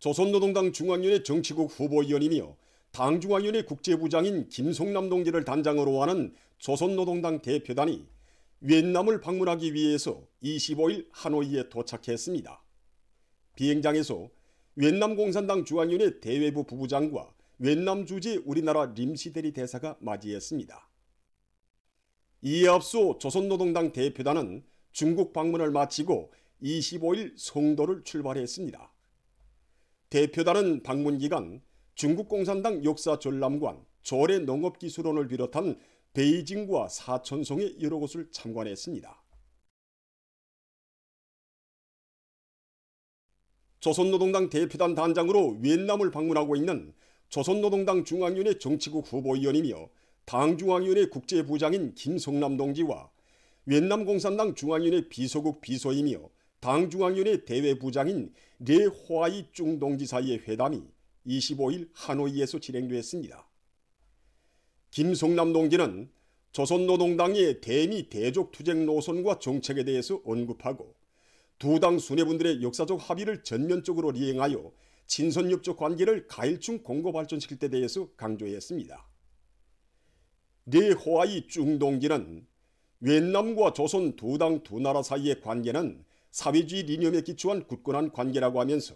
조선노동당 중앙위원회 정치국 후보위원이며 당중앙위원회 국제부장인 김송남 동지를 단장으로 하는 조선노동당 대표단이 웬남을 방문하기 위해서 25일 하노이에 도착했습니다. 비행장에서 웬남 공산당 중앙위원회 대외부 부부장과 웬남 주지 우리나라 림시대리 대사가 맞이했습니다. 이에 앞서 조선노동당 대표단은 중국 방문을 마치고 25일 송도를 출발했습니다. 대표단은 방문 기간 중국 공산당 역사 전람관 조례 농업기술원을 비롯한 베이징과 사천성의 여러 곳을 참관했습니다. 조선노동당 대표단 단장으로 웬남을 방문하고 있는 조선노동당 중앙위원회 정치국 후보위원이며 당중앙위원회 국제부장인 김성남 동지와 웬남공산당 중앙위원회 비서국 비서이며 당중앙위원회 대외부장인 레호아이 중동지사의 회담이 25일 하노이에서 진행됐습니다. 김성남 동지는 조선노동당의 대미 대족 투쟁 노선과 정책에 대해서 언급하고 두 당 순회분들의 역사적 합의를 전면적으로 리행하여 친선협조 관계를 가일충 공고 발전시킬 때 대해서 강조했습니다. 레호아이 중동지는 웬남과 조선 두 당 두 나라 사이의 관계는 사회주의 리념에 기초한 굳건한 관계라고 하면서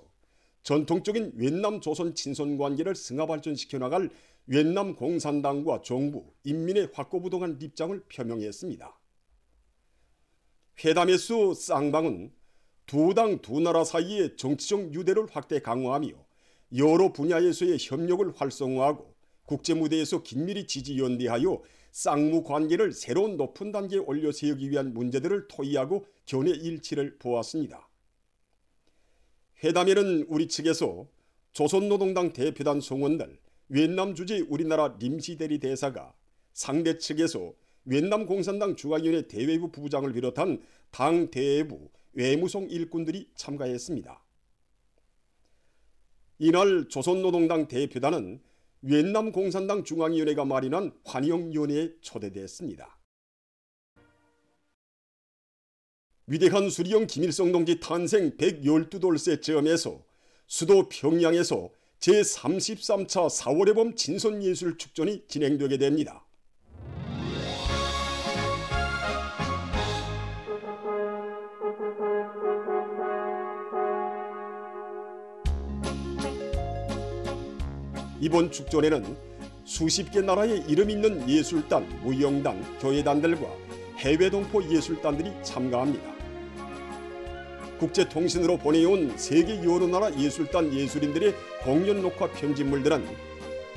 전통적인 웬남 조선 친선 관계를 승화 발전시켜 나갈 웬남 공산당과 정부, 인민의 확고부동한 입장을 표명했습니다. 회담에서 쌍방은 두 당 두 나라 사이의 정치적 유대를 확대 강화하며 여러 분야에서의 협력을 활성화하고 국제무대에서 긴밀히 지지연대하여 쌍무 관계를 새로운 높은 단계에 올려 세우기 위한 문제들을 토의하고 견해 일치를 보았습니다. 회담에는 우리 측에서 조선노동당 대표단 성원들 웬남 주재 우리나라 림시대리 대사가 상대 측에서 웬남 공산당 중앙위원회 대외부 부부장을 비롯한 당 대외부 외무성 일꾼들이 참가했습니다. 이날 조선노동당 대표단은 웬남 공산당 중앙위원회가 마련한 환영위원회에 초대됐습니다. 위대한 수리형 김일성 동지 탄생 112돌세 점에서 수도 평양에서 제33차 4월의봄 진선예술축전이 진행되게 됩니다. 이번 축전에는 수십 개 나라의 이름 있는 예술단, 무용단, 교회단들과 해외 동포 예술단들이 참가합니다. 국제통신으로 보내온 세계 여러 나라 예술단 예술인들의 공연 녹화 편집물들은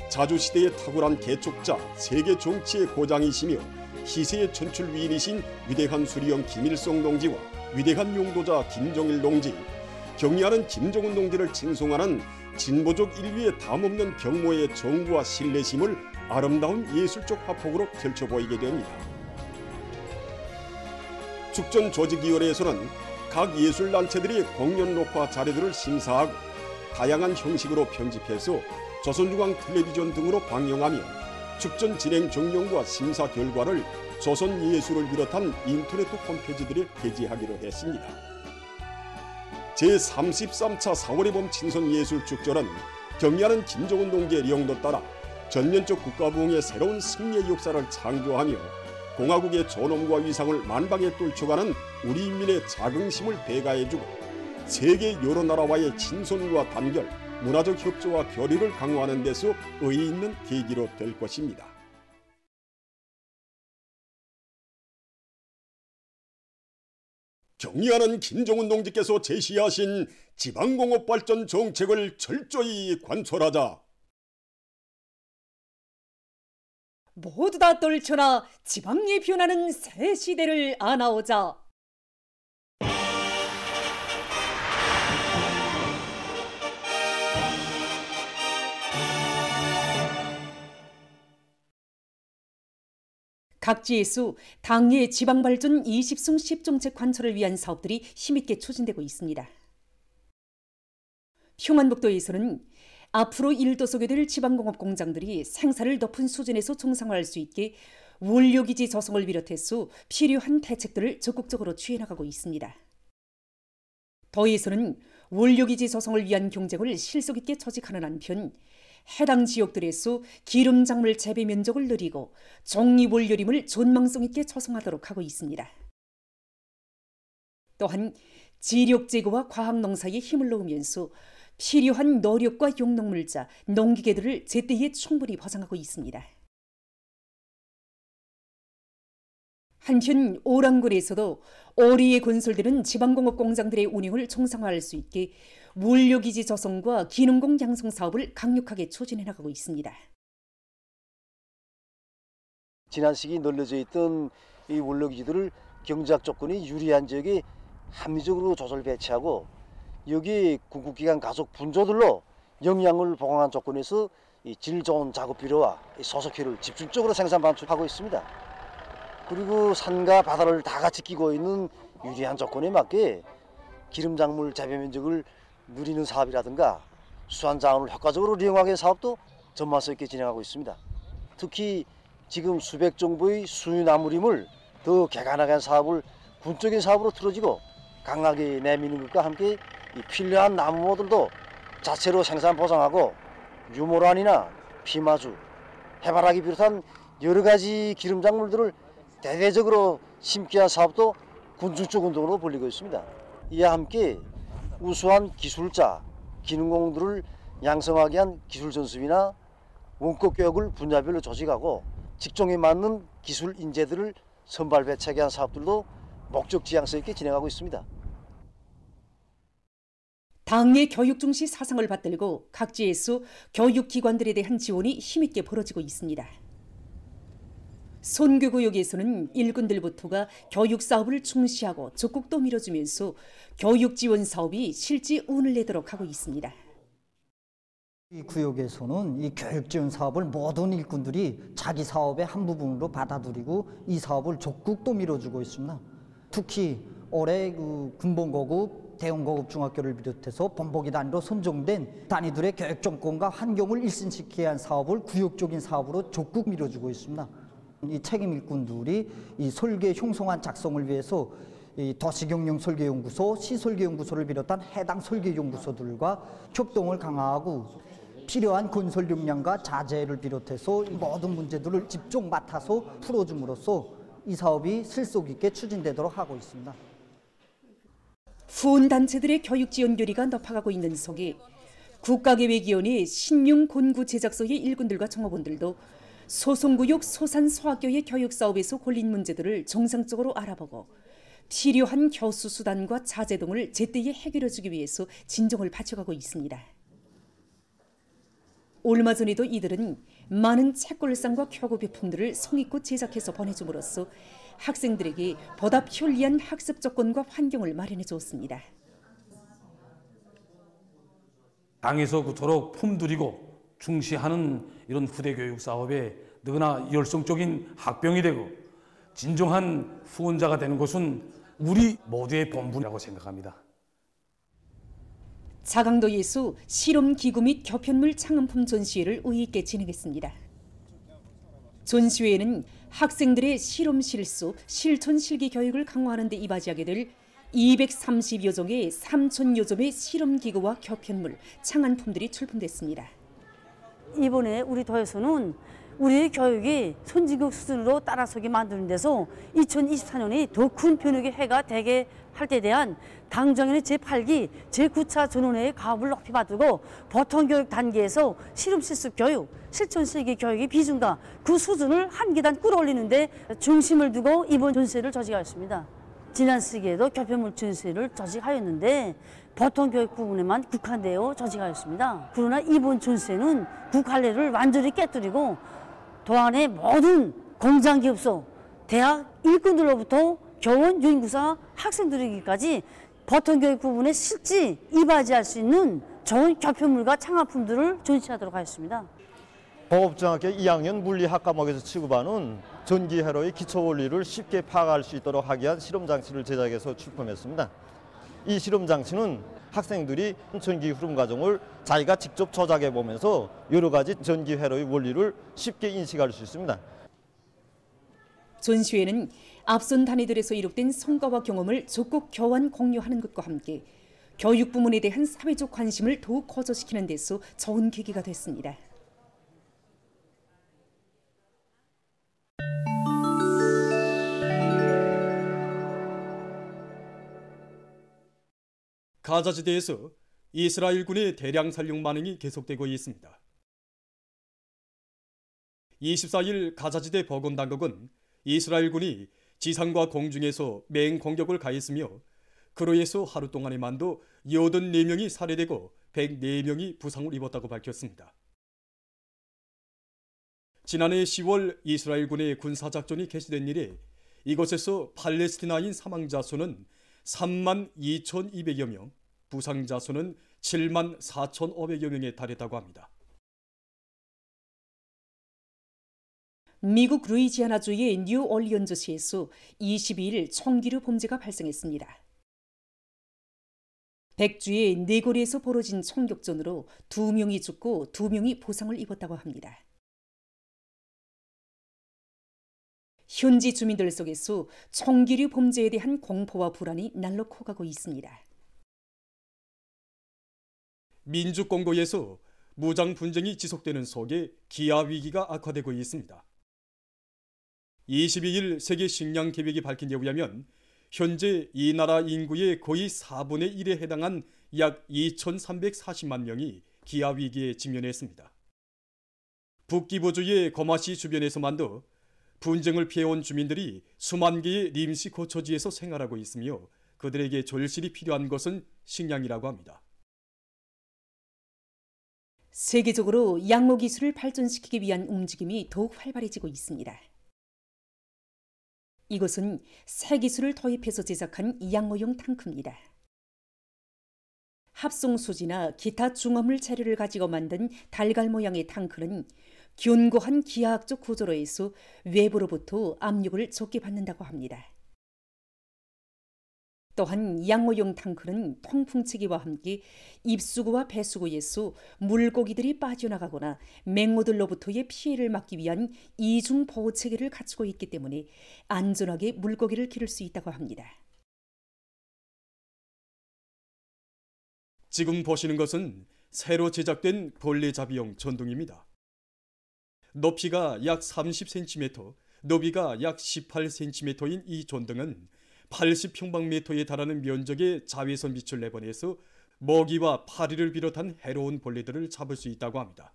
자주시대의 탁월한 개척자 세계 정치의 고장이시며 희세의 천출위인이신 위대한 수리형 김일성 동지와 위대한 용도자 김정일 동지 경의하는 김정은 동지를 칭송하는 진보적 인류의 담없는 경모의 정부와 신뢰심을 아름다운 예술적 화폭으로 펼쳐 보이게 됩니다. 축전 조직위원회에서는 각 예술단체들이 공연 녹화 자료들을 심사하고 다양한 형식으로 편집해서 조선중앙 텔레비전 등으로 방영하며 축전 진행 정령과 심사 결과를 조선예술을 비롯한 인터넷 홈페이지들에 게재하기로 했습니다. 제33차 4월의 봄 친선예술축전은 경려하는 김정은 동지의 영도 따라 전면적 국가부흥의 새로운 승리의 역사를 창조하며 공화국의 존엄과 위상을 만방에 뚫쳐가는 우리 인민의 자긍심을 배가해주고 세계 여러 나라와의 친선과 단결, 문화적 협조와 결의를 강화하는 데서 의의 있는 계기로 될 것입니다. 경의하는 김정은 동지께서 제시하신 지방공업 발전 정책을 철저히 관철하자 모두 다 떨쳐나 지방에 변하는 새 시대를 안아오자. 각지에서 당의 지방발전 20승 10정책 관철을 위한 사업들이 힘있게 추진되고 있습니다. 평안북도에서는 앞으로 일도서게 될 지방공업 공장들이 생산을 높은 수준에서 정상화할 수 있게 원료기지 조성을 비롯해서 필요한 대책들을 적극적으로 취해나가고 있습니다. 더해서는 원료기지 저성을 위한 경쟁을 실속 있게 조직하는 한편 해당 지역들에서 기름 작물 재배 면적을 늘리고 정리 원료림을 전망성 있게 조성하도록 하고 있습니다. 또한 지력 제고와 과학 농사에 힘을 넣으면서 필요한 노력과 용농물자, 농기계들을 제때에 충분히 보장하고 있습니다. 한편 오랑군에서도 오리에 건설되는 지방공업 공장들의 운영을 정상화할 수 있게 물류기지 조성과 기능공 양성 사업을 강력하게 추진해 나가고 있습니다. 지난 시기 널려져 있던 이 물류기지들을 경제학 조건이 유리한 지역에 합리적으로 조절 배치하고 여기 공급기관 가속 분조들로 영양을 보강한 조건에서 이 질 좋은 작업비료와 소속회를 집중적으로 생산 반출하고 있습니다. 그리고 산과 바다를 다 같이 끼고 있는 유리한 조건에 맞게 기름작물 재배 면적을 누리는 사업이라든가 수산자원을 효과적으로 이용하기 위한 사업도 전망성 있게 진행하고 있습니다. 특히 지금 수백 정부의 수유나무림을 더 개간하게 한 사업을 군적인 사업으로 틀어지고 강하게 내미는 것과 함께 이 필요한 나무들도 자체로 생산 보장하고 유모란이나 비마주, 해바라기 비롯한 여러 가지 기름작물들을 대대적으로 심기 한 사업도 군중적 운동으로 벌리고 있습니다. 이와 함께 우수한 기술자, 기능공들을 양성하기 위한 기술 전습이나 원격 교육을 분야별로 조직하고 직종에 맞는 기술 인재들을 선발 배치하기 위한 사업들도 목적지향성 있게 진행하고 있습니다. 당의 교육 중시 사상을 받들고 각지에서 교육기관들에 대한 지원이 힘있게 벌어지고 있습니다. 선교구역에서는 일꾼들부터가 교육 사업을 중시하고 적극도 밀어주면서 교육 지원 사업이 실제 운을 내도록 하고 있습니다. 이 구역에서는 이 교육 지원 사업을 모든 일꾼들이 자기 사업의 한 부분으로 받아들이고 이 사업을 적극도 밀어주고 있습니다. 특히 올해 그 군본거국 대형고급 중학교를 비롯해서 본보기 단위로 선정된 단위들의 교육 정권과 환경을 일신시켜야 한 사업을 구역적인 사업으로 적극 밀어주고 있습니다. 이 책임 일꾼들이 이 설계 형성한 작성을 위해서 이 도시경영 설계연구소, 시설계연구소를 비롯한 해당 설계연구소들과 협동을 강화하고 필요한 건설 역량과 자재를 비롯해서 모든 문제들을 집중 맡아서 풀어줌으로써 이 사업이 실속 있게 추진되도록 하고 있습니다. 후원단체들의 교육지원 결의가 높아가고 있는 속에 국가계획위원회 신용권구 제작소의 일군들과 종업원들도 소송구역 소산소학교의 교육사업에서 걸린 문제들을 정상적으로 알아보고 필요한 교수 수단과 자재 등을 제때에 해결해주기 위해서 진정을 바쳐가고 있습니다. 얼마 전에도 이들은 많은 책걸상과 켜고비품들을 성의껏 제작해서 보내줌으로써 학생들에게 보다 편리한 학습 조건과 환경을 마련해 주었습니다 당에서 그토록 품들이고 중시하는 이런 후대 교육 사업에 너나 열성적인 학병이 되고 진정한 후원자가 되는 것은 우리 모두의 본분이라고 생각합니다. 사강도 예수 실험기구 및 교편물 창음품 전시회를 의의있게 진행했습니다. 전시회에는 학생들의 실험 실습, 실천 실기 교육을 강화하는 데 이바지하게 될 230여 종의 3천여 점의 실험기구와 교편물, 창안품들이 출품됐습니다. 이번에 우리 도에서는 우리 교육이 선진국 수준으로 따라서게 만드는 데서 2024년이 더큰 변혁의 해가 되게 활동에 대한 당정연의 제8기 제9차 전원회의 가업을 높이 받두고 보통교육 단계에서 실음실습 교육, 실천세계 교육의 비중과 그 수준을 한계단 끌어올리는 데 중심을 두고 이번 전세를 조직하였습니다. 지난 시기에도 교표물 전세를 조직하였는데 보통 교육 부분에만 국한되어 조직하였습니다. 그러나 이번 전세는 국한례를 완전히 깨뜨리고 도안의 모든 공장기업소, 대학 일꾼들로부터 교원, 유인구사, 학생들에게까지 버튼 교육 부분에 실제 이바지할 수 있는 좋은 결표물과 창화품들을 전시하도록 하였습니다. 법업장학교 2학년 물리학 과목에서 취급하는 전기회로의 기초 원리를 쉽게 파악할 수 있도록 하기 위한 실험 장치를 제작해서 출품했습니다. 이 실험 장치는 학생들이 전기 흐름 과정을 자기가 직접 조작해 보면서 여러 가지 전기 회로의 원리를 쉽게 인식할 수 있습니다. 전시회는 앞선 단위들에서 이룩된 성과와 경험을 적극 교환 공유하는 것과 함께 교육 부문에 대한 사회적 관심을 더욱 거저시키는 데서 좋은 계기가 됐습니다. 가자지대에서 이스라엘군의 대량 살육 만행이 계속되고 있습니다. 24일 가자지대 버건 당국은 이스라엘군이 지상과 공중에서 맹 공격을 가했으며 그로 인해서 하루 동안에만도 84명이 살해되고 104명이 부상을 입었다고 밝혔습니다. 지난해 10월 이스라엘군의 군사작전이 개시된 이래 이곳에서 팔레스티나인 사망자 수는 3만 2,200여 명, 부상자 수는 7만 4,500여 명에 달했다고 합니다. 미국 루이지아나주의 뉴올리언즈시에서 22일 총기류 범죄가 발생했습니다. 백주의 네고리에서 벌어진 총격전으로 두 명이 죽고 두 명이 보상을 입었다고 합니다. 현지 주민들 속에서 총기류 범죄에 대한 공포와 불안이 날로 커가고 있습니다. 민주공고에서 무장 분쟁이 지속되는 속에 기아 위기가 악화되고 있습니다. 22일 세계 식량 계획이 밝힌 데 의하면 현재 이 나라 인구의 거의 4분의 1에 해당한 약 2,340만 명이 기아 위기에 직면했습니다. 북기부주의 거마시 주변에서만도 분쟁을 피해온 주민들이 수만 개의 림시 거처지에서 생활하고 있으며 그들에게 절실히 필요한 것은 식량이라고 합니다. 세계적으로 약모 기술을 발전시키기 위한 움직임이 더욱 활발해지고 있습니다. 이것은 새 기술을 도입해서 제작한 이양어용 탕크입니다. 합성수지나 기타 중화물 재료를 가지고 만든 달걀 모양의 탕크는 견고한 기하학적 구조로 해 외부로부터 압력을 적게 받는다고 합니다. 또한 양호용 탕크는 통풍치기와 함께 입수구와 배수구에서 물고기들이 빠져나가거나 맹모들로부터의 피해를 막기 위한 이중 보호 체계를 갖추고 있기 때문에 안전하게 물고기를 기를 수 있다고 합니다. 지금 보시는 것은 새로 제작된 벌레잡이용 전동입니다. 높이가 약 30cm, 너비가 약 18cm인 이 전등은 80평방미터에 달하는 면적의 자외선 빛을 내보내서 먹이와 파리를 비롯한 해로운 벌레들을 잡을 수 있다고 합니다.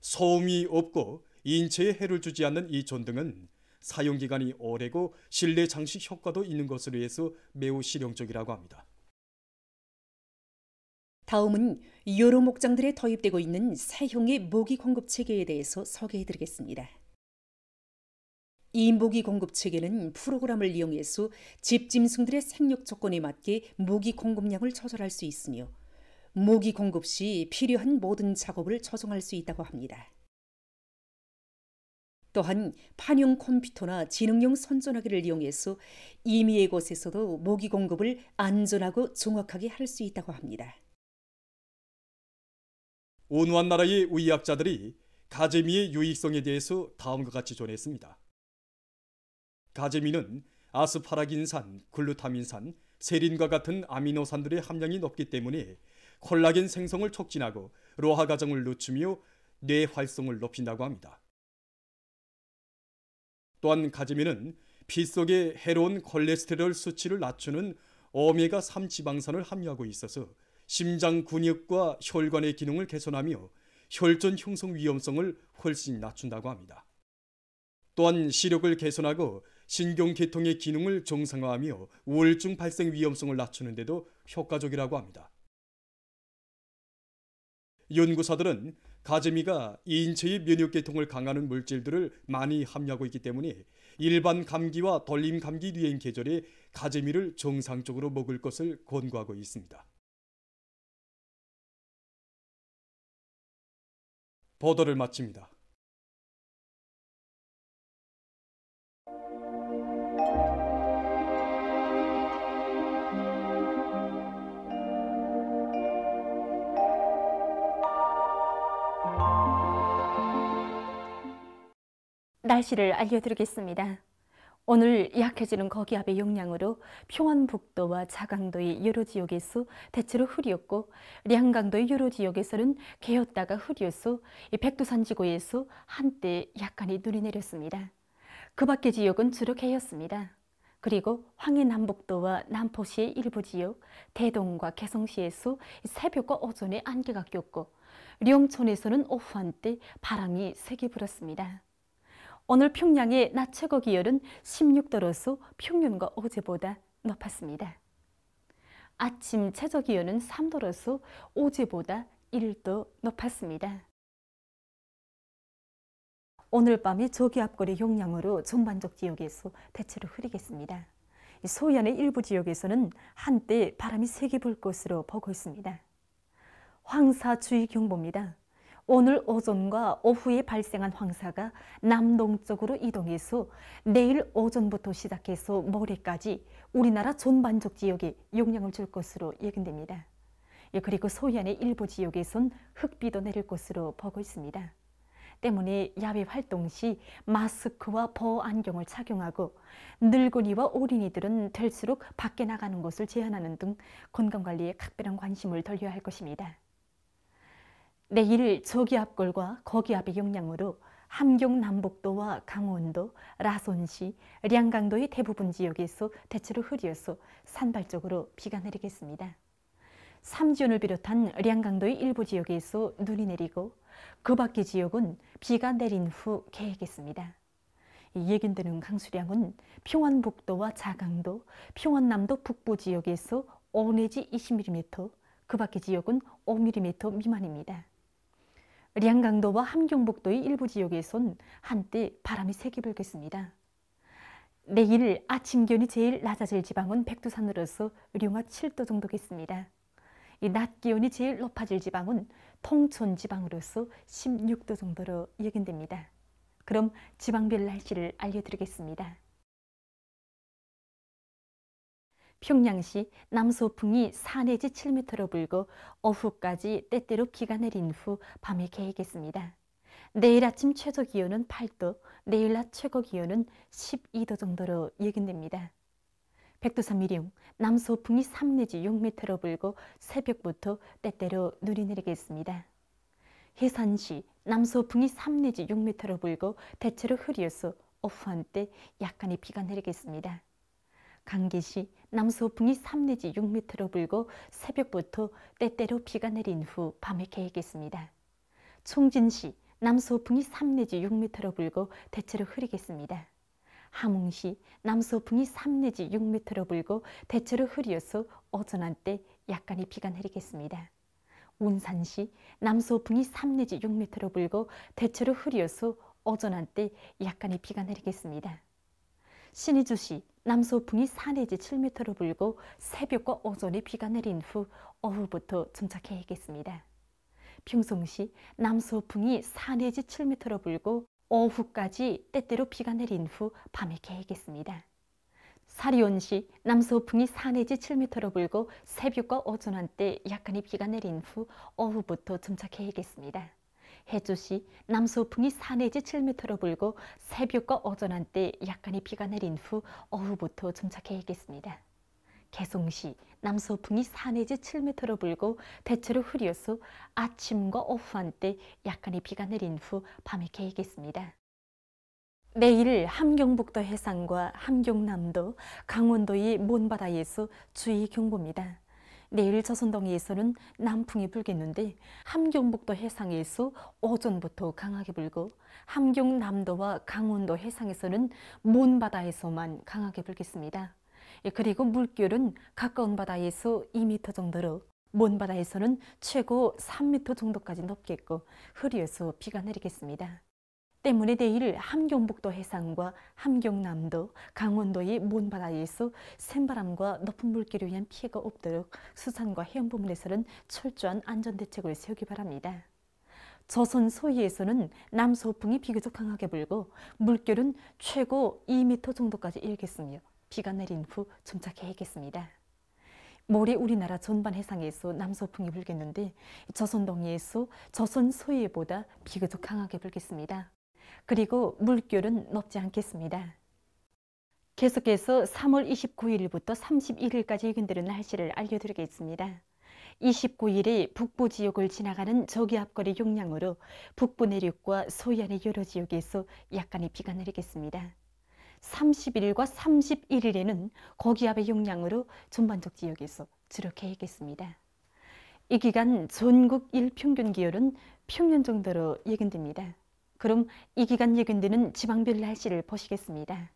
소음이 없고 인체에 해를 주지 않는 이 전등은 사용기간이 오래고 실내 장식 효과도 있는 것으로 해서 매우 실용적이라고 합니다. 다음은 여러 목장들에 도입되고 있는 사형의 모기 공급 체계에 대해서 소개해드리겠습니다. 이무기 공급 체계는 프로그램을 이용해서 집짐승들의 생육 조건에 맞게 무기 공급량을 조절할 수 있으며 무기 공급 시 필요한 모든 작업을 조정할 수 있다고 합니다. 또한 판용 컴퓨터나 지능용 선전화기를 이용해서 임의의 곳에서도 모기 공급을 안전하고 정확하게 할 수 있다고 합니다. 온우 나라의 의학자들이 가재미의 유익성에 대해서 다음과 같이 전했습니다. 가재미는 아스파라긴산, 글루타민산, 세린과 같은 아미노산들의 함량이 높기 때문에 콜라겐 생성을 촉진하고 로하 과정을 늦추며 뇌 활성을 높인다고 합니다. 또한 가재미는 피 속에 해로운 콜레스테롤 수치를 낮추는 오메가3 지방산을 함유하고 있어서 심장 근육과 혈관의 기능을 개선하며 혈전 형성 위험성을 훨씬 낮춘다고 합니다. 또한 시력을 개선하고 신경계통의 기능을 정상화하며 우울증 발생 위험성을 낮추는데도 효과적이라고 합니다. 연구사들은 가재미가 인체의 면역계통을 강하는 물질들을 많이 함유하고 있기 때문에 일반 감기와 덜림 감기 유행 계절에 가재미를 정상적으로 먹을 것을 권고하고 있습니다. 보도를 마칩니다. 날씨를 알려드리겠습니다. 오늘 약해지는 거기압의 영향으로 평안북도와 자강도의 여러 지역에서 대체로 흐렸고 량강도의 여러 지역에서는 개었다가 흐려서 백두산 지구에서 한때 약간의 눈이 내렸습니다. 그 밖의 지역은 주로 개였습니다. 그리고 황해남북도와 남포시의 일부 지역, 대동과 개성시에서 새벽과 오전에 안개가 꼈고 령천에서는 오후 한때 바람이 세게 불었습니다. 오늘 평양의 낮 최고 기온은 16도로서 평년과 어제보다 높았습니다. 아침 최저 기온은 3도로서 어제보다 1도 높았습니다. 오늘 밤이 저기압골의 영향으로 전반적 지역에서 대체로 흐리겠습니다. 소양의 일부 지역에서는 한때 바람이 세게 불 것으로 보고 있습니다. 황사주의경보입니다. 오늘 오전과 오후에 발생한 황사가 남동쪽으로 이동해서 내일 오전부터 시작해서 모레까지 우리나라 전반적 지역에 영향을 줄 것으로 예견됩니다. 예, 그리고 소해안의 일부 지역에선 흙비도 내릴 것으로 보고 있습니다. 때문에 야외 활동 시 마스크와 보호 안경을 착용하고 늙은이와 어린이들은 될수록 밖에 나가는 것을 제한하는 등 건강관리에 각별한 관심을 돌려야 할 것입니다. 내일 저기압골과 거기압의 영향으로 함경 남북도와 강원도, 라손시, 량강도의 대부분 지역에서 대체로 흐려서 산발적으로 비가 내리겠습니다. 삼지연을 비롯한 량강도의 일부 지역에서 눈이 내리고 그 밖의 지역은 비가 내린 후 개겠습니다. 예견되는 강수량은 평안북도와 자강도, 평안남도 북부 지역에서 5 내지 20mm, 그 밖의 지역은 5mm 미만입니다. 량강도와 함경북도의 일부 지역에선 한때 바람이 세게 불겠습니다. 내일 아침 기온이 제일 낮아질 지방은 백두산으로서 령하 7도 정도겠습니다. 낮 기온이 제일 높아질 지방은 통천 지방으로서 16도 정도로 예견됩니다. 그럼 지방별 날씨를 알려드리겠습니다. 평양시 남서풍이 4 내지 7m로 불고 오후까지 때때로 비가 내린 후 밤에 개이겠습니다. 내일 아침 최저 기온은 8도, 내일 낮 최고 기온은 12도 정도로 예견됩니다. 백두산 미령 남서풍이 3 내지 6m로 불고 새벽부터 때때로 눈이 내리겠습니다. 해산시 남서풍이 3 내지 6m로 불고 대체로 흐려서 오후 한때 약간의 비가 내리겠습니다. 강계시 남서풍이 3 내지 6m로 불고 새벽부터 때때로 비가 내린 후 밤에 개겠습니다. 총진시 남서풍이 3 내지 6m로 불고 대체로 흐리겠습니다. 함흥시 남서풍이 3 내지 6m로 불고 대체로 흐려서 어전 한때 약간의 비가 내리겠습니다. 운산시 남서풍이 3 내지 6m로 불고 대체로 흐려서 어전 한때 약간의 비가 내리겠습니다. 신의주 시 남서풍이 4 내지 7m로 불고 새벽과 오전에 비가 내린 후 오후부터 정착해야겠습니다. 평성시 남서풍이 4 내지 7m로 불고 오후까지 때때로 비가 내린 후 밤에 개겠습니다. 사리온시 남서풍이 4 내지 7m로 불고 새벽과 오전 한때 약간의 비가 내린 후 오후부터 정착해야겠습니다. 해조시 남서풍이 4내지 7m로 불고 새벽과 오전 한때 약간의 비가 내린 후 오후부터 점착해야겠습니다. 개성시 남서풍이 4내지 7m로 불고 대체로 흐려서 아침과 오후 한때 약간의 비가 내린 후 밤에 개이겠습니다. 내일 함경북도 해상과 함경남도, 강원도의 먼바다에서 주의경보입니다. 내일 저선동에서는 남풍이 불겠는데 함경북도 해상에서 오전부터 강하게 불고 함경남도와 강원도 해상에서는 먼바다에서만 강하게 불겠습니다. 예, 그리고 물결은 가까운 바다에서 2m 정도로 먼 바다에서는 최고 3m 정도까지 높겠고 흐려서 비가 내리겠습니다. 때문에 내일 함경북도 해상과 함경남도, 강원도의 먼바다에서 센바람과 높은 물길을위한 피해가 없도록 수산과 해양 부문에서는 철저한 안전대책을 세우기 바랍니다. 저선 소위에서는 남서풍이 비교적 강하게 불고 물결은 최고 2m 정도까지 일겠으며 비가 내린 후침착해겠습니다 모레 우리나라 전반 해상에서 남서풍이 불겠는데 저선 동해에서 저선 소위보다 비교적 강하게 불겠습니다. 그리고 물결은 높지 않겠습니다. 계속해서 3월 29일부터 31일까지 흔드는 날씨를 알려드리겠습니다. 29일에 북부 지역을 지나가는 저기압거리 용량으로 북부 내륙과 소양의 여러 지역에서 약간의 비가 내리겠습니다. 30일과 31일에는 고기압의 용량으로 전반적 지역에서 주력해 있겠습니다. 이 기간 전국 일평균 기온은 평년 정도로 예견됩니다. 그럼 이 기간 예견되는 지방별 날씨를 보시겠습니다.